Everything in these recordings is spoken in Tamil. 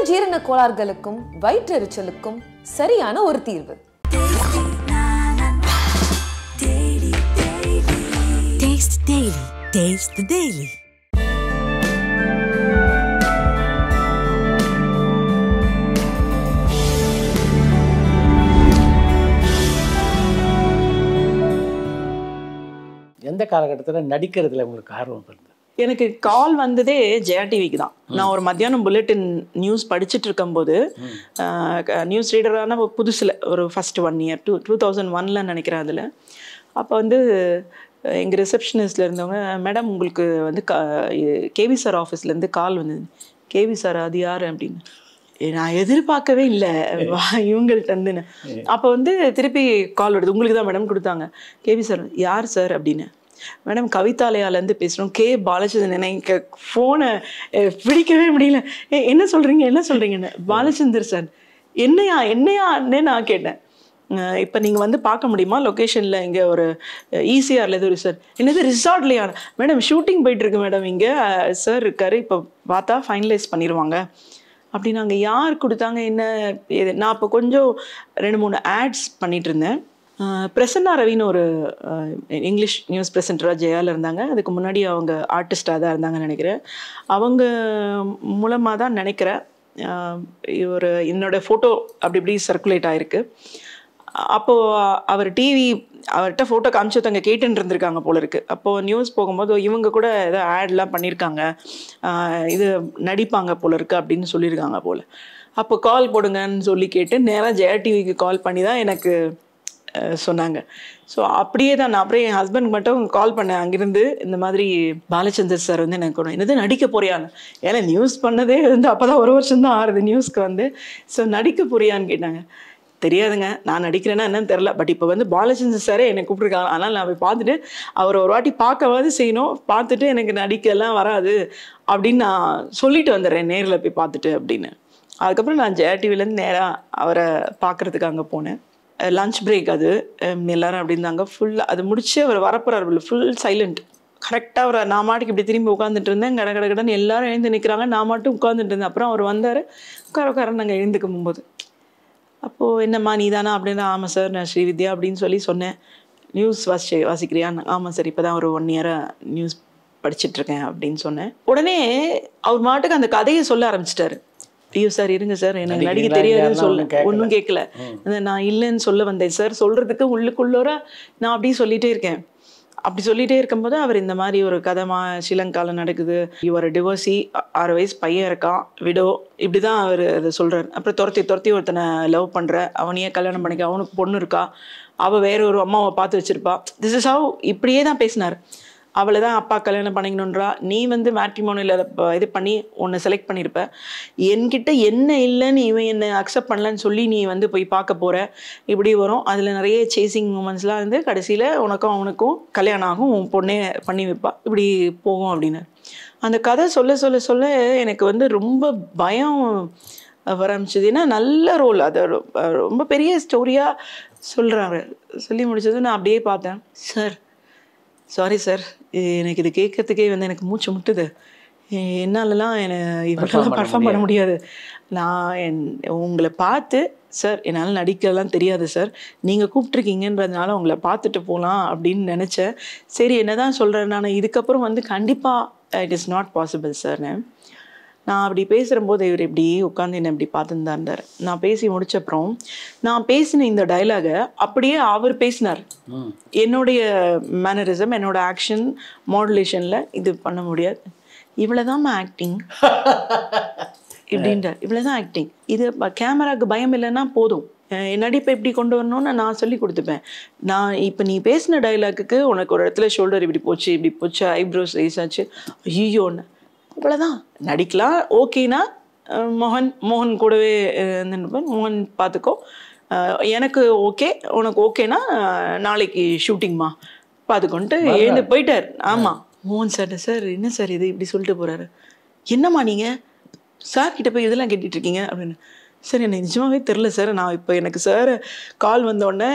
உடல் ஜீரண கோளாறுகளுக்கும் வயிற்றெரிச்சலுக்கும் சரியான ஒரு தீர்வு எந்த காலகட்டத்தில் நடிக்கிறதுல உங்களுக்கு ஆர்வம் இருந்தது எனக்கு கால் வந்ததே ஜெயா டிவிக்கு தான் நான் ஒரு மத்தியானம் புல்லட்டின் நியூஸ் படிச்சுட்டு இருக்கும்போது நியூஸ் ரீடரான புதுசில் ஒரு first one year two two thousand ஒன்ல நினைக்கிறேன் அதில் அப்போ வந்து எங்கள் ரிசப்ஷனிஸ்டில் இருந்தவங்க மேடம் உங்களுக்கு வந்து கேவி சார் ஆஃபீஸ்லேருந்து கால் வந்தது கேவி சார் அது யார் அப்படின்னு நான் எதிர்பார்க்கவே இல்லை இவங்கள்ட்ட இருந்துன்னு அப்போ வந்து திருப்பி கால் வருது உங்களுக்கு தான் மேடம் கொடுத்தாங்க கேவி சார் யார் சார் அப்படின்னு மேடம் கவிதாலயாலேருந்து பேசுகிறோம் கே பாலச்சந்திரன் எனக்கு ஃபோனை பிடிக்கவே முடியல என்ன சொல்கிறீங்க என்ன சொல்கிறீங்கன்னு பாலச்சந்தர் சார் என்னையா என்னையான்னு நான் கேட்டேன் இப்போ நீங்கள் வந்து பார்க்க முடியுமா லொக்கேஷனில் இங்கே ஒரு ஈசிஆரில் e ஒரு சார் என்னது ரிசார்ட்லையா மேடம் ஷூட்டிங் போயிட்டுருக்கு மேடம் இங்கே சார் இருக்காரு இப்போ பார்த்தா ஃபைனலைஸ் பண்ணிடுவாங்க அப்படி நாங்கள் யார் கொடுத்தாங்க என்ன நான் இப்போ கொஞ்சம் ரெண்டு மூணு ஆட்ஸ் பண்ணிகிட்டு இருந்தேன் பிரசன்னா ரவின்னு ஒரு இங்கிலீஷ் நியூஸ் ப்ரெசென்டராக ஜெயாவில் இருந்தாங்க அதுக்கு முன்னாடி அவங்க ஆர்டிஸ்டாக தான் இருந்தாங்கன்னு நினைக்கிறேன் அவங்க மூலமாக தான் நினைக்கிறேன் ஒரு என்னோடய ஃபோட்டோ அப்படி இப்படி சர்க்குலேட் ஆகிருக்கு அப்போது அவர் டிவி அவர்கிட்ட ஃபோட்டோ காமிச்சு ஒருத்தவங்க கேட்டுன்னு இருந்திருக்காங்க போல இருக்குது அப்போது நியூஸ் போகும்போது இவங்க கூட ஏதோ ஆட்லாம் பண்ணியிருக்காங்க இது நடிப்பாங்க போல இருக்குது அப்படின்னு சொல்லியிருக்காங்க போல் அப்போ கால் போடுங்கன்னு சொல்லி கேட்டு நேராக ஜெயா டிவிக்கு கால் பண்ணி தான் எனக்கு சொன்னாங்க ஸோ அப்படியே தான் நான் அப்புறம் என் ஹஸ்பண்ட் மட்டும் கால் பண்ணேன் அங்கேருந்து இந்த மாதிரி பாலச்சந்தர் சார் வந்து எனக்கு என்னது நடிக்க போறியான்னு ஏன்னா நியூஸ் பண்ணதே வந்து அப்போ தான் ஒரு வருஷம் தான் ஆறுது நியூஸ்க்கு வந்து ஸோ நடிக்க போறியான்னு கேட்டாங்க தெரியாதுங்க நான் நடிக்கிறேன்னா என்னன்னு தெரில பட் இப்போ வந்து பாலச்சந்தர் சாரே என்னை கூப்பிட்ருக்காங்க ஆனால் நான் போய் பார்த்துட்டு அவர் ஒரு வாட்டி பார்க்கவாது செய்யணும் பார்த்துட்டு எனக்கு நடிக்கலாம் வராது அப்படின்னு நான் சொல்லிட்டு வந்துடுறேன் நேரில் போய் பார்த்துட்டு அப்படின்னு அதுக்கப்புறம் நான் ஜெயா டிவிலேருந்து நேராக அவரை பார்க்குறதுக்கு அங்கே போனேன் லஞ்ச் பிரேக் அது எல்லாரும் அப்படி இருந்தாங்க ஃபுல்லாக அது முடிச்சு அவர் வரப்போகிறார் ஃபுல் சைலண்ட் கரெக்டாக அவர் நான் மாட்டுக்கு இப்படி திரும்பி உட்காந்துட்டு இருந்தேன் கட கட எல்லாரும் எழுந்து நிற்கிறாங்க நான் மட்டும் உட்காந்துட்டு இருந்தேன் அப்புறம் அவர் வந்தார் உட்கார உட்கார நாங்கள் எழுந்துக்கும் போது அப்போது என்னம்மா நீ தானா அப்படின்னு ஆமாம் சார் நான் ஸ்ரீவித்யா அப்படின்னு சொல்லி சொன்னேன் நியூஸ் வாசி வாசிக்கிறியான்னு ஆமாம் சார் இப்போ தான் ஒரு ஒன் இயராக நியூஸ் படிச்சுட்ருக்கேன் அப்படின்னு சொன்னேன் உடனே அவர் மாட்டுக்கு அந்த கதையை சொல்ல ஆரம்பிச்சிட்டாரு ஐயோ சார் இருங்க சார் எனக்கு நடிக்க தெரியாதுன்னு சொல்ல ஒன்றும் கேட்கல நான் இல்லைன்னு சொல்ல வந்தேன் சார் சொல்றதுக்கு உள்ளுக்குள்ளோர நான் அப்படியே சொல்லிட்டே இருக்கேன் அப்படி சொல்லிட்டே இருக்கும்போது அவர் இந்த மாதிரி ஒரு கதமா ஸ்ரீலங்காவில் நடக்குது இவர் டிவோர்ஸி ஆறு வயசு பையன் இருக்கான் விடோ இப்படிதான் அவர் அதை சொல்றாரு அப்புறம் துரத்தி துரத்தி ஒருத்தனை லவ் பண்ற அவனையே கல்யாணம் பண்ணிக்க அவனுக்கு பொண்ணு இருக்கா அவள் வேற ஒரு அம்மாவை பார்த்து வச்சிருப்பா திஸ் இஸ் ஹவ் இப்படியே தான் பேசினார் அவளை தான் அப்பா கல்யாணம் பண்ணிக்கணுன்றா நீ வந்து மேட்ரிமோனியில் இது பண்ணி ஒன்று செலக்ட் பண்ணியிருப்ப என்கிட்ட என்ன இல்லைன்னு இவன் என்னை அக்செப்ட் பண்ணலன்னு சொல்லி நீ வந்து போய் பார்க்க போகிற இப்படி வரும் அதில் நிறைய சேசிங் மூமெண்ட்ஸ்லாம் வந்து கடைசியில் உனக்கும் அவனுக்கும் கல்யாணம் ஆகும் உன் பொண்ணே பண்ணி வைப்பா இப்படி போகும் அப்படின்னு அந்த கதை சொல்ல சொல்ல சொல்ல எனக்கு வந்து ரொம்ப பயம் வர ஆரம்பிச்சது ஏன்னா நல்ல ரோல் அது ரொம்ப பெரிய ஸ்டோரியாக சொல்கிறாரு சொல்லி முடிச்சது நான் அப்படியே பார்த்தேன் சார் சாரி சார் எனக்கு இது கேட்கறதுக்கே வந்து எனக்கு மூச்சு முட்டுது என்னாலலாம் என்னை இவர்களெல்லாம் பர்ஃபார்ம் பண்ண முடியாது நான் என் உங்களை பார்த்து சார் என்னால் நடிக்கலாம் தெரியாது சார் நீங்கள் கூப்பிட்ருக்கீங்கன்றதுனால உங்களை பார்த்துட்டு போகலாம் அப்படின்னு நினச்சேன் சரி என்ன தான் சொல்கிறேன் நான் இதுக்கப்புறம் வந்து கண்டிப்பாக it is not possible sir நான் நான் அப்படி போது இவர் இப்படி உட்காந்து என்னை இப்படி பார்த்துன்னு தான் இருந்தார் நான் பேசி முடிச்சப்புறம் நான் பேசின இந்த டைலாகை அப்படியே அவர் பேசினார் என்னுடைய மேனரிசம் என்னோட ஆக்ஷன் மாடுலேஷனில் இது பண்ண முடியாது மா ஆக்டிங் இப்படின்ற இவ்வளோதான் ஆக்டிங் இது கேமராவுக்கு பயம் இல்லைன்னா போதும் என் நடிப்பை எப்படி கொண்டு வரணும்னு நான் சொல்லி கொடுத்துப்பேன் நான் இப்போ நீ பேசின டைலாக்குக்கு உனக்கு ஒரு இடத்துல ஷோல்டர் இப்படி போச்சு இப்படி போச்சு ஐப்ரோஸ் ரைஸ் ஆச்சு ஐயோன்னு இவ்வளோதான் நடிக்கலாம் ஓகேனா மோகன் மோகன் கூடவே நின்றுப்பேன் மோகன் பார்த்துக்கோ எனக்கு ஓகே உனக்கு ஓகேனா நாளைக்கு ஷூட்டிங்மா பார்த்துக்கொண்டு எழுந்து போயிட்டார் ஆமாம் மோகன் சார் சார் என்ன சார் இது இப்படி சொல்லிட்டு போகிறாரு என்னம்மா நீங்கள் சார் கிட்ட போய் இதெல்லாம் கேட்டுட்ருக்கீங்க அப்படின்னு சார் எனக்கு நிஜமாவே தெரில சார் நான் இப்போ எனக்கு சார் கால் வந்தோடனே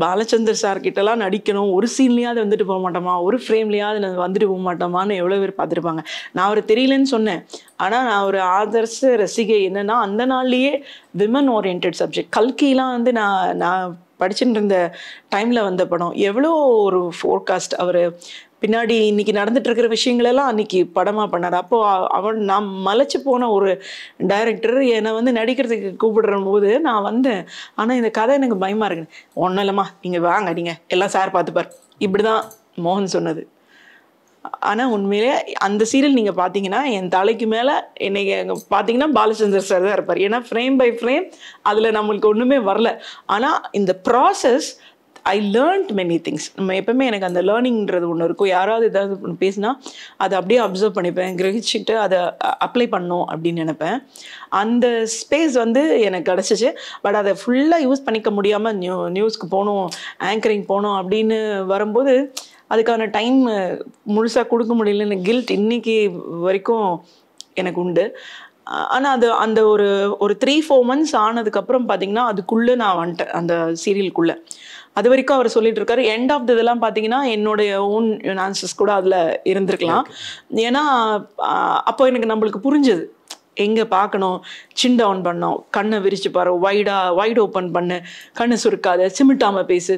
பாலச்சந்தர் சார் கிட்டலாம் நடிக்கணும் ஒரு சீன்லேயாவது வந்துட்டு போக மாட்டோமா ஒரு ஃப்ரேம்லேயாவது நான் வந்துட்டு போக மாட்டோமான்னு எவ்வளோ பேர் பார்த்துருப்பாங்க நான் அவர் தெரியலன்னு சொன்னேன் ஆனால் நான் ஒரு ஆதர்ச ரசிகை என்னன்னா அந்த நாள்லயே விமன் ஓரியன்ட் சப்ஜெக்ட் கல்கிலாம் வந்து நான் நான் படிச்சுட்டு இருந்த டைமில் வந்த படம் எவ்வளோ ஒரு ஃபோர்காஸ்ட் அவர் பின்னாடி இன்னைக்கு நடந்துட்டு இருக்கிற விஷயங்களெல்லாம் அன்னைக்கு படமாக பண்ணார் அப்போது அவன் நான் மலைச்சு போன ஒரு டைரக்டர் என்னை வந்து நடிக்கிறதுக்கு கூப்பிடுற போது நான் வந்தேன் ஆனால் இந்த கதை எனக்கு பயமாக இருக்கு ஒன்றும் இல்லம்மா நீங்கள் வாங்க நீங்கள் எல்லாம் சார் பார்த்துப்பார் இப்படி தான் மோகன் சொன்னது ஆனால் உண்மையிலே அந்த சீரியல் நீங்கள் பார்த்தீங்கன்னா என் தலைக்கு மேலே என்னைக்கு பார்த்தீங்கன்னா பாலச்சந்தர் சார் தான் இருப்பார் ஏன்னா ஃப்ரேம் பை ஃப்ரேம் அதில் நம்மளுக்கு ஒன்றுமே வரல ஆனால் இந்த process I learned many things நம்ம எப்பவுமே எனக்கு அந்த லேர்னிங்கிறது ஒன்று இருக்கும் யாராவது ஏதாவது ஒன்று பேசினா அதை அப்படியே அப்சர்வ் பண்ணிப்பேன் கிரகிச்சுட்டு அதை அப்ளை பண்ணும் அப்படின்னு நினைப்பேன் அந்த ஸ்பேஸ் வந்து எனக்கு கிடச்சிச்சு பட் அதை ஃபுல்லாக யூஸ் பண்ணிக்க முடியாமல் நியூ நியூஸ்க்கு போகணும் ஆங்கரிங் போகணும் அப்படின்னு வரும்போது அதுக்கான டைம் முழுசாக கொடுக்க முடியலன்னு கில்ட் இன்றைக்கி வரைக்கும் எனக்கு உண்டு ஆனால் அது அந்த ஒரு ஒரு த்ரீ ஃபோர் மந்த்ஸ் ஆனதுக்கப்புறம் பார்த்தீங்கன்னா அதுக்குள்ளே நான் வந்துட்டேன் அந்த சீரியலுக்குள்ளே அது வரைக்கும் அவர் சொல்லிட்டு இருக்காரு எண்ட் ஆஃப் இதெல்லாம் பார்த்தீங்கன்னா என்னுடைய ஓன் ஆன்சர்ஸ் கூட அதில் இருந்திருக்கலாம் ஏன்னா அப்போ எனக்கு நம்மளுக்கு புரிஞ்சது எங்கே பார்க்கணும் சின் டவுன் பண்ணோம் கண்ணை விரிச்சு பாரு வைடாக வைட் ஓப்பன் பண்ணு கண்ணு சுருக்காத சிமிட்டாமல் பேசு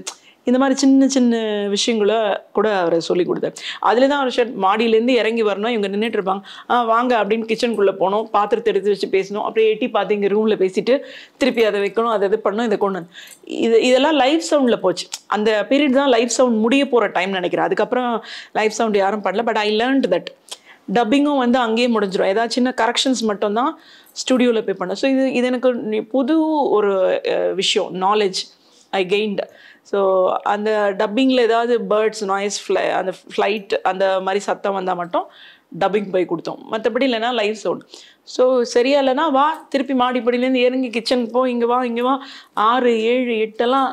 இந்த மாதிரி சின்ன சின்ன விஷயங்களை கூட அவர் சொல்லி கொடுத்தார் அதில் தான் அவர் ஷர்ட் மாடியிலேருந்து இறங்கி வரணும் இவங்க நின்றுட்டு இருப்பாங்க ஆ வாங்க அப்படின்னு கிச்சனுக்குள்ளே போனோம் பாத்திரத்தை எடுத்து வச்சு பேசணும் அப்படியே எட்டி பார்த்து இங்கே ரூமில் பேசிட்டு திருப்பி அதை வைக்கணும் அதை இது பண்ணணும் இதை கொண்டு இது இதெல்லாம் லைஃப் சவுண்டில் போச்சு அந்த பீரியட் தான் லைஃப் சவுண்ட் முடிய போகிற டைம் நினைக்கிறேன் அதுக்கப்புறம் லைஃப் சவுண்ட் யாரும் பண்ணல பட் ஐ லேர்ன்ட் தட் டப்பிங்கும் வந்து அங்கேயே முடிஞ்சிடும் ஏதாவது சின்ன கரெக்ஷன்ஸ் மட்டும்தான் ஸ்டுடியோவில் போய் பண்ண ஸோ இது இது எனக்கு புது ஒரு விஷயம் நாலேஜ் ஐ கெயின்ட் ஸோ அந்த டப்பிங்கில் ஏதாவது பேர்ட்ஸ் நாய்ஸ் ஃப்ளை அந்த ஃப்ளைட் அந்த மாதிரி சத்தம் வந்தால் மட்டும் டப்பிங் போய் கொடுத்தோம் மற்றபடி இல்லைன்னா லைவ் சவுண்ட் ஸோ சரியா இல்லைனா வா திருப்பி மாடிப்படியிலேருந்து இறங்கி கிச்சனுக்கு போ இங்கே வா இங்கே வா ஆறு ஏழு எட்டெல்லாம்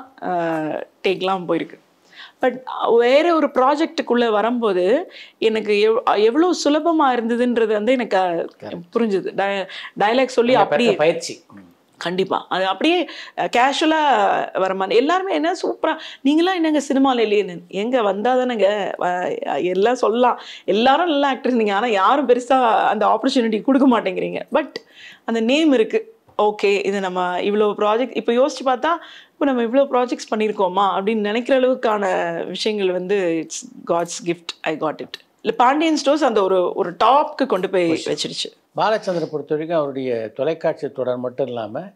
டேக்லாம் போயிருக்கு பட் வேறு ஒரு ப்ராஜெக்டுக்குள்ளே வரும்போது எனக்கு எவ் எவ்வளோ சுலபமாக இருந்ததுன்றது வந்து எனக்கு புரிஞ்சுது டய டயலாக் சொல்லி அப்படியே பயிற்சி கண்டிப்பாக அது அப்படியே கேஷுவலாக வர மாதிரி எல்லாருமே என்ன சூப்பராக நீங்களாம் என்னங்க சினிமாவில் இல்லையே எங்கே வந்தால் தானேங்க எல்லாம் சொல்லலாம் எல்லாரும் நல்லா ஆக்டர் நீங்கள் ஆனால் யாரும் பெருசாக அந்த ஆப்பர்ச்சுனிட்டி கொடுக்க மாட்டேங்கிறீங்க பட் அந்த நேம் இருக்குது ஓகே இது நம்ம இவ்வளோ ப்ராஜெக்ட் இப்போ யோசிச்சு பார்த்தா இப்போ நம்ம இவ்வளோ ப்ராஜெக்ட்ஸ் பண்ணியிருக்கோமா அப்படின்னு நினைக்கிற அளவுக்கான விஷயங்கள் வந்து it's God's gift I got it இல்லை பாண்டியன் ஸ்டோர்ஸ் அந்த ஒரு ஒரு டாப்க்கு கொண்டு போய் வச்சிருச்சு பாலச்சந்திர பொறுத்த வரைக்கும் அவருடைய தொலைக்காட்சி தொடர் மட்டும் இல்லாமல்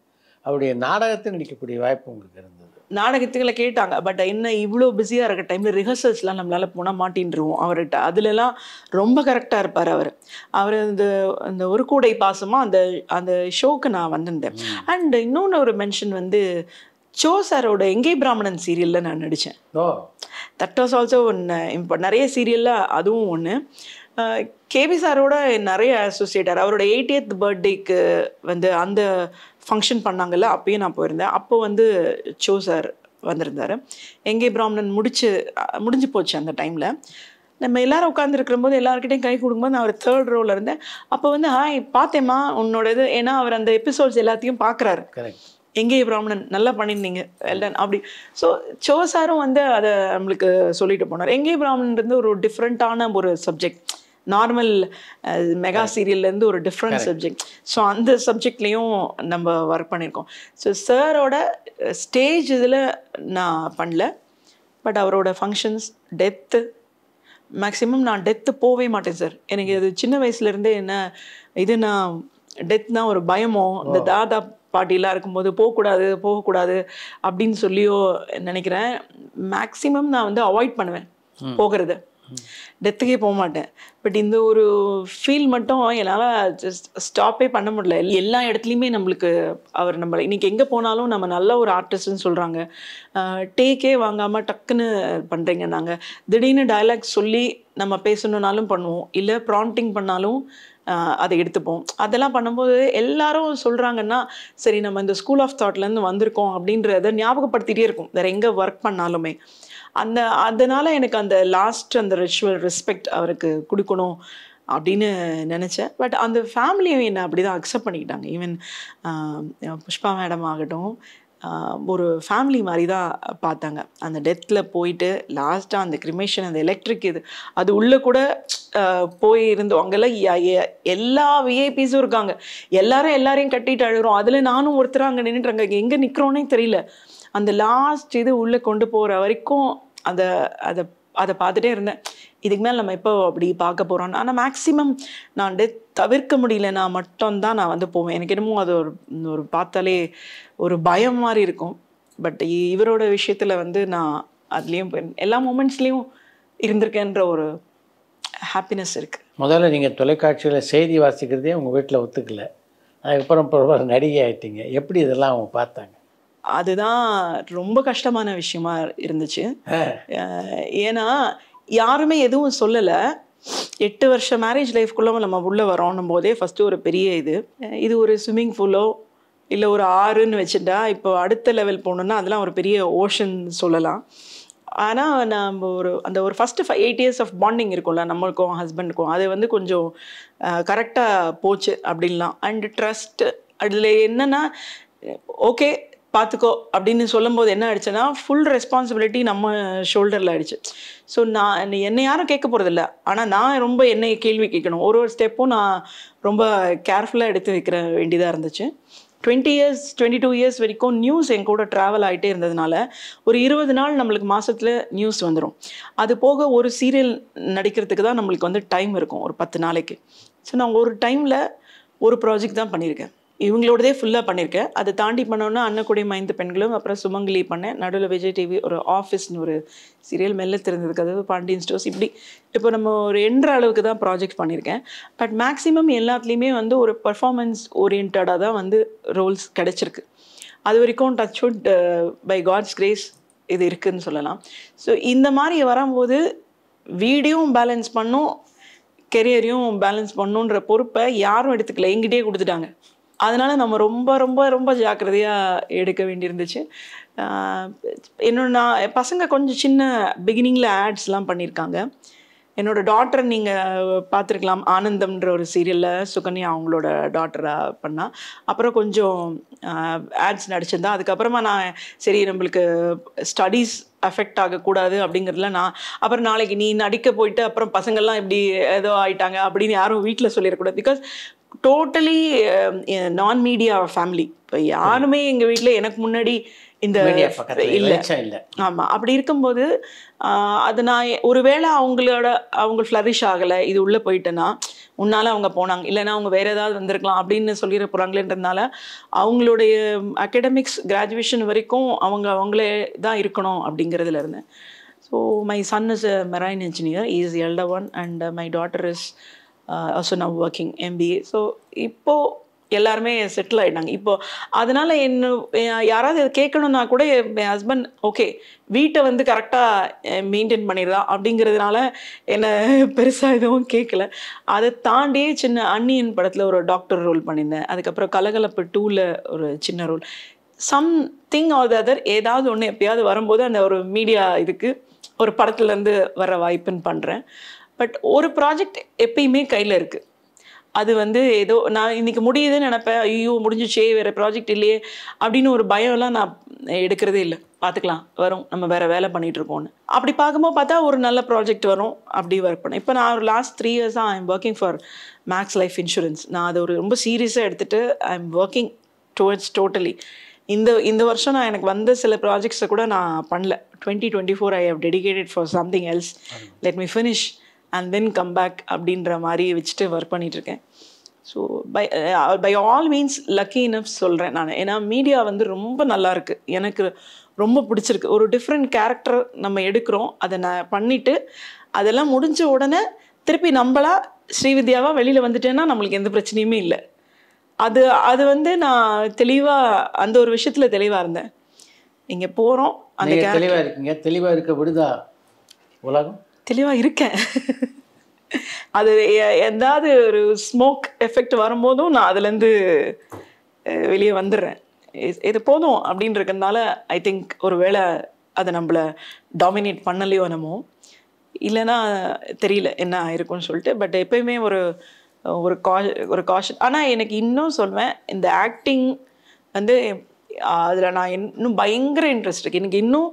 அவருடைய நாடகத்தை நடிக்கக்கூடிய வாய்ப்பு உங்களுக்கு இருந்தது நாடகத்துக்களை கேட்டாங்க பட் என்ன இவ்வளோ பிஸியாக இருக்க டைமில் ரிஹர்சல்ஸ்லாம் நம்மளால் போனால் மாட்டின்ருவோம் அவர்கிட்ட அதுலலாம் ரொம்ப கரெக்டாக இருப்பார் அவர் அவர் இந்த அந்த ஒரு கூடை பாசமாக அந்த அந்த ஷோக்கு நான் வந்திருந்தேன் அண்ட் இன்னொன்று ஒரு மென்ஷன் வந்து சோ சாரோட எங்கே பிராமணன் சீரியலில் நான் நடித்தேன் தட் வாஸ் ஆல்சோ ஒன்று இப்போ நிறைய சீரியலில் அதுவும் ஒன்று கேபி சாரோட நிறைய அசோசியேட்டர் அவரோட எயிட்டியத் பர்த்டேக்கு வந்து அந்த ஃபங்க்ஷன் பண்ணாங்கல்ல அப்பயும் நான் போயிருந்தேன் அப்போ வந்து சோ சார் வந்திருந்தார் எங்கே பிராமணன் முடிச்சு முடிஞ்சு போச்சு அந்த டைமில் நம்ம எல்லாரும் உட்காந்துருக்கிற போது எல்லாருக்கிட்டையும் கை கொடுக்கும்போது நான் அவர் தேர்ட் ரோவில் இருந்தேன் அப்போ வந்து ஹாய் பார்த்தேம்மா உன்னோட இது ஏன்னா அவர் அந்த எபிசோட்ஸ் எல்லாத்தையும் பார்க்குறாரு எங்கே பிராமணன் நல்லா பண்ணியிருந்தீங்க எல்டன் அப்படி ஸோ சோ சாரும் வந்து அதை நம்மளுக்கு சொல்லிட்டு போனார் எங்கே பிராமணன்றது ஒரு டிஃப்ரெண்ட்டான ஒரு சப்ஜெக்ட் நார்மல் மெகா சீரியல்லேருந்து ஒரு டிஃப்ரெண்ட் சப்ஜெக்ட் ஸோ அந்த சப்ஜெக்ட்லேயும் நம்ம ஒர்க் பண்ணியிருக்கோம் ஸோ சாரோட ஸ்டேஜ் இதில் நான் பண்ணல பட் அவரோட ஃபங்க்ஷன்ஸ் டெத்து மேக்ஸிமம் நான் டெத்து போவே மாட்டேன் சார் எனக்கு அது சின்ன வயசுலேருந்தே என்ன இது நான் டெத்னா ஒரு பயமோ இந்த தாதா பார்ட்டிலாம் இருக்கும்போது போகக்கூடாது போகக்கூடாது அப்படின்னு சொல்லியோ நினைக்கிறேன் மேக்ஸிமம் நான் வந்து அவாய்ட் பண்ணுவேன் போகிறது டெத்துக்கே போக மாட்டேன் பட் இந்த ஒரு ஃபீல் மட்டும் என்னால் ஜஸ்ட் ஸ்டாப்பே பண்ண முடியல எல்லா இடத்துலையுமே நம்மளுக்கு அவர் நம்மளை இன்னைக்கு எங்கே போனாலும் நம்ம நல்ல ஒரு ஆர்டிஸ்ட்னு சொல்கிறாங்க டேக்கே வாங்காமல் டக்குன்னு பண்ணுறீங்க நாங்கள் திடீர்னு டைலாக் சொல்லி நம்ம பேசணுன்னாலும் பண்ணுவோம் இல்லை ப்ராண்டிங் பண்ணாலும் அதை எடுத்துப்போம் அதெல்லாம் பண்ணும்போது எல்லாரும் சொல்கிறாங்கன்னா சரி நம்ம இந்த ஸ்கூல் ஆஃப் தாட்லேருந்து வந்திருக்கோம் அப்படின்றத ஞாபகப்படுத்திகிட்டே இருக்கும் வேறு எங்கே ஒர்க் பண்ணாலுமே அந்த அதனால் எனக்கு அந்த லாஸ்ட் அந்த ரிச்சுவல் ரெஸ்பெக்ட் அவருக்கு கொடுக்கணும் அப்படின்னு நினச்சேன் பட் அந்த ஃபேமிலியும் என்னை அப்படி தான் அக்செப்ட் பண்ணிக்கிட்டாங்க ஈவன் புஷ்பா மேடம் ஆகட்டும் ஒரு ஃபேமிலி மாதிரி தான் பார்த்தாங்க அந்த டெத்தில் போயிட்டு லாஸ்ட்டாக அந்த கிரிமேஷன் அந்த எலக்ட்ரிக் இது அது உள்ளே கூட போய் இருந்தோம் அங்கெல்லாம் எல்லா விஐபிஸும் இருக்காங்க எல்லாரும் எல்லாரையும் கட்டிட்டு அழுகிறோம் அதில் நானும் ஒருத்தர் அங்கே நின்றுறாங்க எங்கே நிற்கிறோனே தெரியல அந்த லாஸ்ட் இது உள்ளே கொண்டு போகிற வரைக்கும் அதை அதை அதை பார்த்துட்டே இருந்தேன் இதுக்கு மேலே நம்ம எப்போ அப்படி பார்க்க போகிறோம் ஆனால் மேக்ஸிமம் நான் டெத் தவிர்க்க முடியலன்னா மட்டும்தான் நான் வந்து போவேன் எனக்கு என்னமோ அது ஒரு ஒரு பார்த்தாலே ஒரு பயம் மாதிரி இருக்கும் பட் இவரோட விஷயத்தில் வந்து நான் அதுலேயும் எல்லா மூமெண்ட்ஸ்லேயும் இருந்திருக்கேன்ற ஒரு ஹாப்பினஸ் இருக்குது முதல்ல நீங்கள் தொலைக்காட்சியில் செய்தி வாசிக்கிறதே உங்கள் வீட்டில் ஒத்துக்கல அதுக்கப்புறம் பரவாயில்ல நடிகை ஆகிட்டீங்க எப்படி இதெல்லாம் அவங்க பார்த்தாங்க அதுதான் ரொம்ப கஷ்டமான விஷயமா இருந்துச்சு ஏன்னா யாருமே எதுவும் சொல்லலை எட்டு வருஷம் மேரேஜ் லைஃப்குள்ளே நம்ம உள்ளே வரோன்னும் போதே ஃபஸ்ட்டு ஒரு பெரிய இது இது ஒரு ஸ்விம்மிங் பூலோ இல்லை ஒரு ஆறுன்னு வச்சுட்டா இப்போ அடுத்த லெவல் போகணுன்னா அதெல்லாம் ஒரு பெரிய ஓஷன் சொல்லலாம் ஆனால் நம்ம ஒரு அந்த ஒரு first five eight years of bonding இருக்கும்ல நம்மளுக்கும் ஹஸ்பண்டுக்கும் அது வந்து கொஞ்சம் கரெக்டாக போச்சு அப்படின்லாம் அண்டு ட்ரஸ்ட்டு அதில் என்னென்னா ஓகே பார்த்துக்கோ அப்படின்னு சொல்லும்போது என்ன ஆயிடுச்சுன்னா ஃபுல் ரெஸ்பான்சிபிலிட்டி நம்ம ஷோல்டரில் ஆயிடுச்சு ஸோ நான் என்னை யாரும் கேட்க போகிறதில்ல ஆனால் நான் ரொம்ப என்னை கேள்வி கேட்கணும் ஒரு ஒரு ஸ்டெப்பும் நான் ரொம்ப கேர்ஃபுல்லாக எடுத்து வைக்கிற வேண்டியதாக இருந்துச்சு twenty years twenty two years வரைக்கும் நியூஸ் என் கூட ட்ராவல் ஆகிட்டே இருந்ததுனால ஒரு இருபது நாள் நம்மளுக்கு மாதத்தில் நியூஸ் வந்துடும் அது போக ஒரு சீரியல் நடிக்கிறதுக்கு தான் நம்மளுக்கு வந்து டைம் இருக்கும் ஒரு பத்து நாளைக்கு ஸோ நான் ஒரு டைமில் ஒரு ப்ராஜெக்ட் தான் பண்ணியிருக்கேன் இவங்களோடதே ஃபுல்லாக பண்ணியிருக்கேன் அதை தாண்டி பண்ணோன்னா அன்னக்கூடிய மைந்த பெண்களும் அப்புறம் சுமங்கலி பண்ணேன் நடுவில் விஜய் டிவி ஒரு ஆஃபீஸ்னு ஒரு சீரியல் மெல்ல திறந்ததுக்கு அதாவது பாண்டியன் ஸ்டோர்ஸ் இப்படி இப்போ நம்ம ஒரு என்ற அளவுக்கு தான் ப்ராஜெக்ட் பண்ணியிருக்கேன் பட் மேக்ஸிமம் எல்லாத்துலேயுமே வந்து ஒரு பர்ஃபார்மன்ஸ் ஓரியன்டாக தான் வந்து ரோல்ஸ் கிடச்சிருக்கு அது வரைக்கும் touch wood by God's grace இது இருக்குதுன்னு சொல்லலாம் ஸோ இந்த மாதிரி வரும்போது வீடியோவும் பேலன்ஸ் பண்ணும் கெரியரையும் பேலன்ஸ் பண்ணுன்ற பொறுப்பை யாரும் எடுத்துக்கல எங்கிட்டே கொடுத்துட்டாங்க அதனால் நம்ம ரொம்ப ரொம்ப ரொம்ப ஜாக்கிரதையாக எடுக்க வேண்டியிருந்துச்சு என்னோட நான் பசங்க கொஞ்சம் சின்ன பிகினிங்கில் ஆட்ஸ்லாம் பண்ணியிருக்காங்க என்னோட டாட்டர் நீங்கள் பார்த்துருக்கலாம் ஆனந்தம்ன்ற ஒரு சீரியலில் சுகன்யா அவங்களோட டாட்டராக பண்ணால் அப்புறம் கொஞ்சம் ஆட்ஸ் நடிச்சிருந்தா அதுக்கப்புறமா நான் சரி நம்மளுக்கு ஸ்டடீஸ் அஃபெக்ட் ஆகக்கூடாது அப்படிங்கிறதுல நான் அப்புறம் நாளைக்கு நீ நடிக்க போயிட்டு அப்புறம் பசங்கள்லாம் இப்படி ஏதோ ஆயிட்டாங்க அப்படின்னு யாரும் வீட்டில் சொல்லிடக்கூடாது பிகாஸ் டோட்டலி நான் மீடியா ஃபேமிலி இப்போ யாருமே எங்கள் வீட்டில் எனக்கு முன்னாடி இந்த இல்லை இல்லை ஆமாம் அப்படி இருக்கும்போது அது நான் ஒருவேளை அவங்களோட அவங்க ஃப்ளரிஷ் ஆகலை இது உள்ளே போயிட்டேன்னா உன்னால் அவங்க போனாங்க இல்லைனா அவங்க வேறு ஏதாவது வந்திருக்கலாம் அப்படின்னு சொல்லிட போகிறாங்களேன்றதுனால அவங்களுடைய அகடமிக்ஸ் கிராஜுவேஷன் வரைக்கும் அவங்க அவங்களே தான் இருக்கணும் அப்படிங்கிறதுல இருந்தேன் so my son is a marine engineer is elder one and my daughter is also now working MBA so இப்போது எல்லாருமே செட்டில் ஆகிட்டாங்க இப்போது அதனால் என்ன யாராவது இதை கேட்கணுன்னா கூட என் ஹஸ்பண்ட் ஓகே வீட்டை வந்து கரெக்டாக மெயின்டைன் பண்ணிடுறா அப்படிங்கிறதுனால என்னை பெருசாக எதுவும் கேட்கல அதை தாண்டியே சின்ன அன்னியன் படத்தில் ஒரு டாக்டர் ரோல் பண்ணியிருந்தேன் அதுக்கப்புறம் கலகலப்பு டூவில் ஒரு சின்ன ரோல் சம்திங் ஆர் அதர் ஏதாவது ஒன்று எப்பயாவது வரும்போது அந்த ஒரு மீடியா இதுக்கு ஒரு படத்துலேருந்து வர வாய்ப்புன்னு பண்ணுறேன் பட் ஒரு ப்ராஜெக்ட் எப்பயுமே கையில் இருக்குது அது வந்து ஏதோ நான் இன்னைக்கு முடியுதுன்னு நினப்பேன் ஐயோ முடிஞ்சிச்சே வேறு ப்ராஜெக்ட் இல்லையே அப்படின்னு ஒரு பயம்லாம் நான் எடுக்கிறதே இல்லை பார்த்துக்கலாம் வரும் நம்ம வேறு வேலை பண்ணிகிட்ருக்கோன்னு அப்படி பார்க்கும்போது பார்த்தா ஒரு நல்ல ப்ராஜெக்ட் வரும் அப்படி ஒர்க் பண்ணேன் இப்போ நான் ஒரு லாஸ்ட் த்ரீ இயர்ஸாக I am working for Max Life Insurance நான் அதை ஒரு ரொம்ப சீரியஸாக எடுத்துகிட்டு I am working towards totally இந்த இந்த வருஷம் நான் எனக்கு வந்த சில ப்ராஜெக்ட்ஸை கூட நான் பண்ணல twenty twenty four I have dedicated for something else let me finish and then come back அப்படின்ற மாதிரி வச்சுட்டு ஒர்க் பண்ணிட்டுருக்கேன் so by by uh, all means lucky enough சொல்கிறேன் நான் ஏன்னா மீடியா வந்து ரொம்ப நல்லா இருக்கு எனக்கு ரொம்ப பிடிச்சிருக்கு ஒரு டிஃப்ரெண்ட் கேரக்டர் நம்ம எடுக்கிறோம் அதை நான் பண்ணிவிட்டு அதெல்லாம் முடிஞ்ச உடனே திருப்பி நம்மளா ஸ்ரீவித்யாவாக வெளியில் வந்துட்டேன்னா நம்மளுக்கு எந்த பிரச்சனையுமே இல்லை அது அது வந்து நான் தெளிவாக அந்த ஒரு விஷயத்தில் தெளிவாக இருந்தேன் நீங்கள் போகிறோம் அந்த தெளிவாக இருக்கீங்க தெளிவாக இருக்க விடுதா உலகம் தெளிவாக இருக்கேன் அது எதாவது ஒரு ஸ்மோக் எஃபெக்ட் வரும்போதும் நான் அதுலேருந்து வெளியே வந்துடுறேன் இது போதும் அப்படின்னு இருக்கனால ஐ திங்க் ஒரு வேளை அதை நம்மளை டாமினேட் பண்ணலையோ நம்ம இல்லைன்னா தெரியல என்ன ஆயிருக்கும்னு சொல்லிட்டு பட் எப்பயுமே ஒரு ஒரு கா ஒரு காஷன் ஆனால் எனக்கு இன்னும் சொல்வேன் இந்த ஆக்டிங் வந்து அதில் நான் இன்னும் பயங்கர இன்ட்ரெஸ்ட் இருக்குது எனக்கு இன்னும்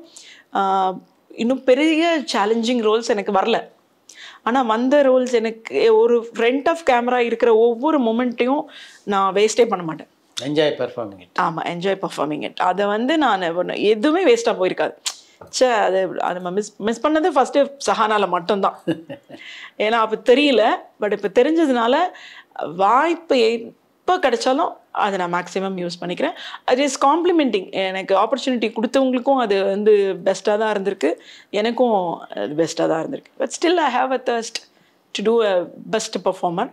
இன்னும் பெரிய சேலஞ்சிங் ரோல்ஸ் எனக்கு வரல ஆனால் வந்த ரோல்ஸ் எனக்கு ஒரு ஃப்ரண்ட் ஆஃப் கேமரா இருக்கிற ஒவ்வொரு மூமெண்ட்டையும் நான் வேஸ்டே பண்ண மாட்டேன் என்ஜாய் பர்ஃபார்மிங் ஆமாம் என்ஜாய் பர்ஃபார்மிங் இட் அதை வந்து நான் எதுவுமே வேஸ்ட்டாக போயிருக்காது சே அது அது மிஸ் மிஸ் பண்ணது ஃபஸ்ட்டு சஹானால மட்டும்தான் ஏன்னா அப்போ தெரியல பட் இப்போ தெரிஞ்சதுனால வாய்ப்பு எப்போ கிடைச்சாலும் அதை நான் மேக்ஸிமம் யூஸ் பண்ணிக்கிறேன் அது இஸ் காம்ப்ளிமெண்டிங் எனக்கு ஆப்பர்ச்சுனிட்டி கொடுத்தவங்களுக்கும் அது வந்து பெஸ்ட்டாக தான் இருந்திருக்கு எனக்கும் அது பெஸ்ட்டாக தான் இருந்திருக்கு but still I have a thirst to do a best performer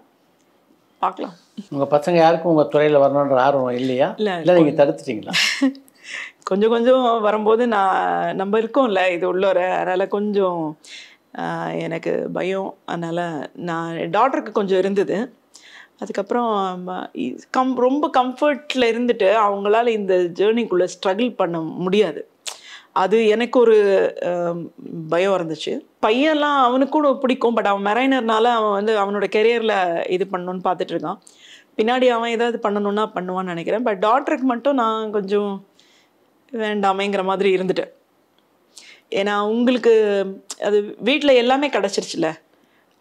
பார்க்கலாம் உங்கள் பசங்க யாருக்கும் உங்கள் துறையில் வரணுன்ற ஆர்வம் இல்லையா இல்லை இல்லை நீங்கள் தடுத்துட்டீங்களா கொஞ்சம் கொஞ்சம் வரும்போது நான் நம்ம இருக்கோம்ல இது உள்ளோர அதனால் கொஞ்சம் எனக்கு பயம் அதனால் நான் டாட்டருக்கு கொஞ்சம் இருந்தது அதுக்கப்புறம் கம் ரொம்ப கம்ஃபர்ட்டில் இருந்துட்டு அவங்களால இந்த ஜேர்னிக்குள்ளே ஸ்ட்ரகிள் பண்ண முடியாது அது எனக்கு ஒரு பயம் இருந்துச்சு பையன்லாம் அவனுக்கு கூட பிடிக்கும் பட் அவன் மெரைனர்னால அவன் வந்து அவனோட கெரியரில் இது பண்ணணும்னு பார்த்துட்டு இருக்கான் பின்னாடி அவன் ஏதாவது பண்ணணும்னா பண்ணுவான்னு நினைக்கிறேன் பட் டாக்டருக்கு மட்டும் நான் கொஞ்சம் வேண்டாமேங்கிற மாதிரி இருந்துட்டேன் ஏன்னா உங்களுக்கு அது வீட்டில் எல்லாமே கிடச்சிருச்சுல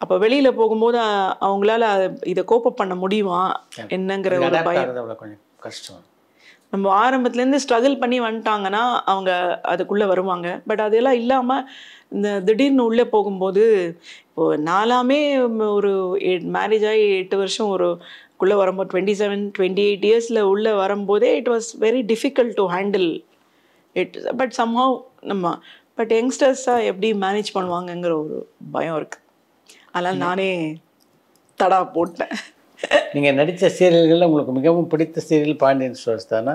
அப்போ வெளியில் போகும்போது அவங்களால இதை கோப்பப் பண்ண முடியுமா என்னங்கிற ஒரு பயம் கஷ்டம் நம்ம ஆரம்பத்துலேருந்து ஸ்ட்ரகிள் பண்ணி வந்துட்டாங்கன்னா அவங்க அதுக்குள்ளே வருவாங்க பட் அதெல்லாம் இல்லாமல் இந்த திடீர்னு உள்ளே போகும்போது இப்போது நாலாமே ஒரு மேரேஜ் ஆகி எட்டு வருஷம் ஒரு குள்ளே வரும்போது டுவெண்ட்டி செவன் டுவெண்ட்டி எயிட் இயர்ஸில் உள்ளே வரும்போதே it was very difficult to handle it but somehow நம்ம பட் யங்ஸ்டர்ஸாக எப்படி மேனேஜ் பண்ணுவாங்கங்கிற ஒரு பயம் இருக்குது அதனால் நானே தடா போட்டேன் நீங்கள் நடித்த சீரியல்களில் உங்களுக்கு மிகவும் பிடித்த சீரியல் பாண்டியன் ஸ்டோர்ஸ் தானா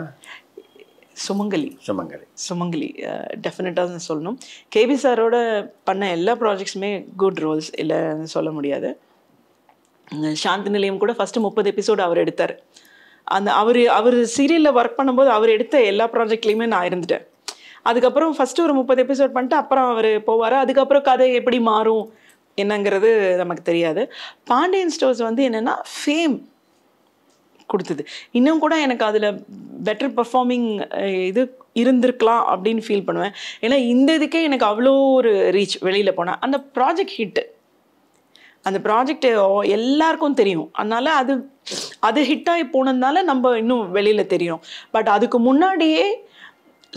சுமங்கலி சுமங்கலி சுமங்கலி டெஃபினட்டாக தான் சொல்லணும் கேபி சாரோட பண்ண எல்லா ப்ராஜெக்ட்ஸுமே குட் ரோல்ஸ் இல்லைன்னு சொல்ல முடியாது சாந்தி நிலையம் கூட ஃபஸ்ட்டு முப்பது எபிசோடு அவர் எடுத்தார் அந்த அவர் அவர் சீரியலில் ஒர்க் பண்ணும்போது அவர் எடுத்த எல்லா ப்ராஜெக்ட்லேயுமே நான் இருந்துட்டேன் அதுக்கப்புறம் ஃபஸ்ட்டு ஒரு முப்பது எபிசோட் பண்ணிட்டு அப்புறம் அவர் போவார் அதுக்கப்புறம் கதை எப்படி மாறும் என்னங்கிறது நமக்கு தெரியாது பாண்டியன் ஸ்டோர்ஸ் வந்து என்னென்னா ஃபேம் கொடுத்தது இன்னும் கூட எனக்கு அதில் பெட்டர் பர்ஃபார்மிங் இது இருந்திருக்கலாம் அப்படின்னு ஃபீல் பண்ணுவேன் ஏன்னா இந்த இதுக்கே எனக்கு அவ்வளோ ஒரு ரீச் வெளியில் போனேன் அந்த ப்ராஜெக்ட் ஹிட்டு அந்த ப்ராஜெக்ட் எல்லாருக்கும் தெரியும் அதனால் அது அது ஹிட்டாகி போனதுனால நம்ம இன்னும் வெளியில் தெரியும் பட் அதுக்கு முன்னாடியே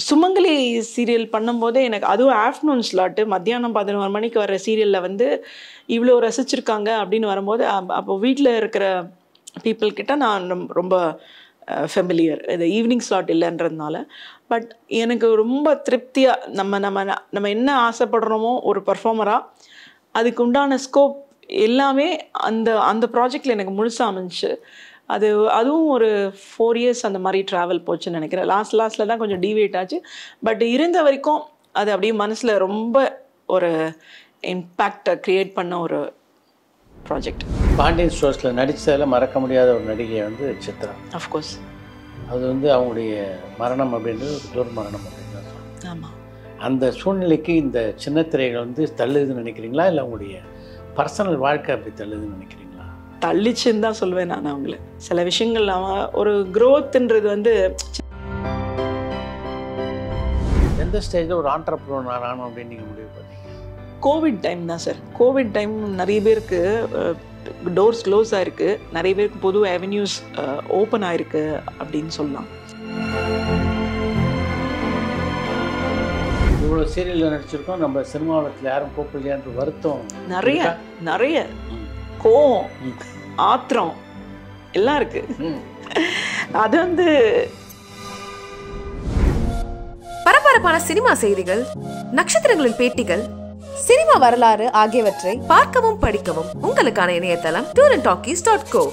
சுமங்கலி சீரியல் பண்ணும்போதே எனக்கு அதுவும் ஆஃப்டர்நூன் ஸ்லாட்டு மத்தியானம் பதினோரு மணிக்கு வர சீரியலில் வந்து இவ்வளோ ரசிச்சிருக்காங்க அப்படின்னு வரும்போது அப்போ வீட்டில் இருக்கிற பீப்புள்கிட்ட நான் ரொம்ப ஃபெமிலியர் இது ஈவினிங் ஸ்லாட் இல்லைன்றதுனால பட் எனக்கு ரொம்ப திருப்தியாக நம்ம நம்ம நம்ம என்ன ஆசைப்படுறோமோ ஒரு பர்ஃபார்மராக அதுக்கு உண்டான ஸ்கோப் எல்லாமே அந்த அந்த ப்ராஜெக்டில் எனக்கு முழுசாக அமைஞ்சு அது அதுவும் ஒரு ஃபோர் இயர்ஸ் அந்த மாதிரி ட்ராவல் போச்சுன்னு நினைக்கிறேன் லாஸ்ட் லாஸ்ட்டில் தான் கொஞ்சம் டிவியேட் ஆச்சு பட் இருந்த வரைக்கும் அது அப்படியே மனசில் ரொம்ப ஒரு இம்பேக்டை க்ரியேட் பண்ண ஒரு ப்ராஜெக்ட் பாண்டியன் ஸ்டோர்ஸில் நடித்ததில் மறக்க முடியாத ஒரு நடிகை வந்து சித்ரா அஃப்கோர்ஸ் அது வந்து அவங்களுடைய மரணம் அப்படின்றது துர்மரணம் அப்படின்னு ஆமாம் அந்த சூழ்நிலைக்கு இந்த சின்ன திரைகள் வந்து தள்ளுதுன்னு நினைக்கிறீங்களா இல்லை அவங்களுடைய பர்சனல் வாழ்க்கை அப்படி தள்ளுதுன்னு நினைக்கிறீங்களா தள்ளிச்சுன்னு தான் சொல்வேன் நான் அவங்கள சில விஷயங்கள் அவன் ஒரு க்ரோத்துன்றது வந்து எந்த ஸ்டேஜில் ஒரு ஆண்டர்ப்ரோனர் ஆகணும் அப்படின்னு நீங்கள் முடிவு பண்ணீங்க கோவிட் டைம் தான் சார் கோவிட் டைம் நிறைய பேருக்கு டோர்ஸ் க்ளோஸ் ஆகிருக்கு நிறைய பேருக்கு பொது அவென்யூஸ் ஓப்பன் ஆகிருக்கு அப்படின்னு சொல்லலாம் இவ்வளோ சீரியலில் நடிச்சிருக்கோம் நம்ம சினிமாவில் யாரும் கூப்பிடலையான்ற வருத்தம் நிறைய நிறைய கோவம் ஆத்திரம் எல்லாம் இருக்கு அது வந்து பரபரப்பான சினிமா செய்திகள் நட்சத்திரங்களின் பேட்டிகள் சினிமா வரலாறு ஆகியவற்றை பார்க்கவும் படிக்கவும் உங்களுக்கான இணையதளம் டூர் அண்ட் டாட் கோ